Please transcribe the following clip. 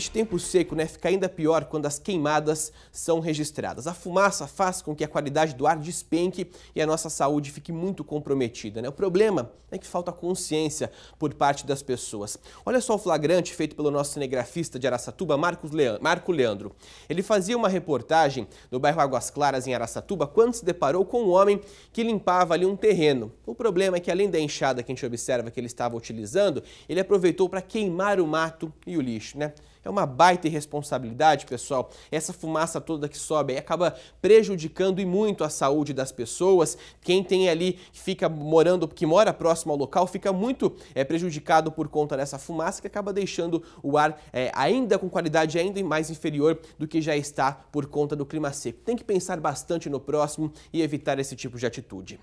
Este tempo seco né, fica ainda pior quando as queimadas são registradas. A fumaça faz com que a qualidade do ar despenque e a nossa saúde fique muito comprometida. Né? O problema é que falta consciência por parte das pessoas. Olha só o flagrante feito pelo nosso cinegrafista de Araçatuba, Marcos Leandro, Marco Leandro. Ele fazia uma reportagem no bairro Águas Claras, em Araçatuba, quando se deparou com um homem que limpava ali um terreno. O problema é que, além da enxada que a gente observa que ele estava utilizando, ele aproveitou para queimar o mato e o lixo, né? É uma baita irresponsabilidade, pessoal. Essa fumaça toda que sobe acaba prejudicando e muito a saúde das pessoas. Quem tem ali que fica morando, que mora próximo ao local, fica muito é, prejudicado por conta dessa fumaça que acaba deixando o ar é, ainda com qualidade ainda mais inferior do que já está por conta do clima seco. Tem que pensar bastante no próximo e evitar esse tipo de atitude.